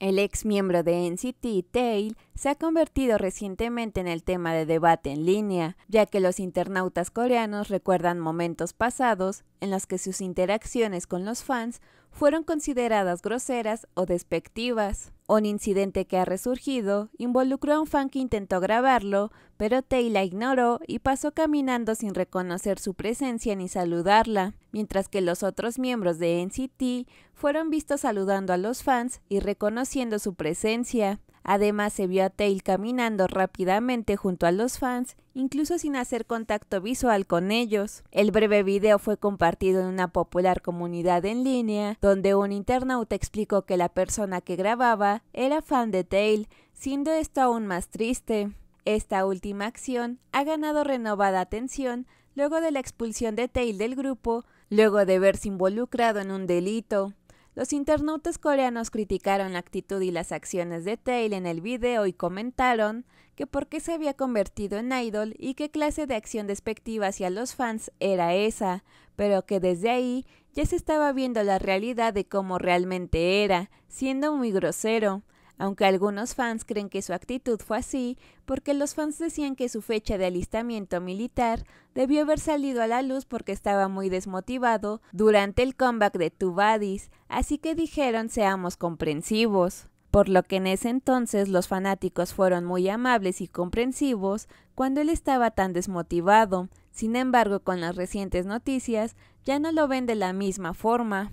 El ex miembro de NCT, Tail, se ha convertido recientemente en el tema de debate en línea, ya que los internautas coreanos recuerdan momentos pasados en los que sus interacciones con los fans fueron consideradas groseras o despectivas. Un incidente que ha resurgido involucró a un fan que intentó grabarlo, pero Tay la ignoró y pasó caminando sin reconocer su presencia ni saludarla, mientras que los otros miembros de NCT fueron vistos saludando a los fans y reconociendo su presencia. Además, se vio a Tail caminando rápidamente junto a los fans, incluso sin hacer contacto visual con ellos. El breve video fue compartido en una popular comunidad en línea, donde un internauta explicó que la persona que grababa era fan de Tail, siendo esto aún más triste. Esta última acción ha ganado renovada atención luego de la expulsión de Tail del grupo, luego de verse involucrado en un delito. Los internautas coreanos criticaron la actitud y las acciones de Tail en el video y comentaron que por qué se había convertido en idol y qué clase de acción despectiva hacia los fans era esa, pero que desde ahí ya se estaba viendo la realidad de cómo realmente era, siendo muy grosero aunque algunos fans creen que su actitud fue así porque los fans decían que su fecha de alistamiento militar debió haber salido a la luz porque estaba muy desmotivado durante el comeback de Tubadis, así que dijeron seamos comprensivos. Por lo que en ese entonces los fanáticos fueron muy amables y comprensivos cuando él estaba tan desmotivado, sin embargo con las recientes noticias ya no lo ven de la misma forma.